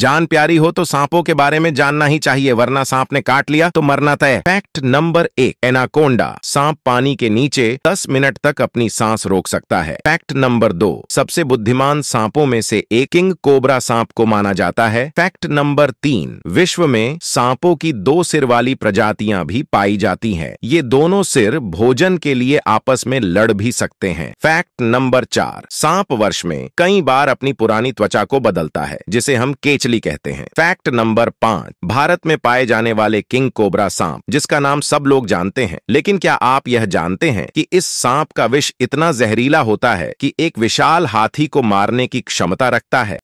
जान प्यारी हो तो सांपों के बारे में जानना ही चाहिए वरना सांप ने काट लिया तो मरना तय फैक्ट नंबर एक एनाकोंडा सांप पानी के नीचे 10 मिनट तक अपनी सांस रोक सकता है फैक्ट नंबर दो सबसे बुद्धिमान सांपों में से एक किंग कोबरा सांप को माना जाता है फैक्ट नंबर तीन विश्व में सांपों की दो सिर वाली प्रजातियां भी पाई जाती है ये दोनों सिर भोजन के लिए आपस में लड़ भी सकते हैं फैक्ट नंबर चार सांप वर्ष में कई बार अपनी पुरानी त्वचा को बदलता है जिसे हम केच मछली कहते हैं फैक्ट नंबर पांच भारत में पाए जाने वाले किंग कोबरा सांप जिसका नाम सब लोग जानते हैं लेकिन क्या आप यह जानते हैं कि इस सांप का विष इतना जहरीला होता है कि एक विशाल हाथी को मारने की क्षमता रखता है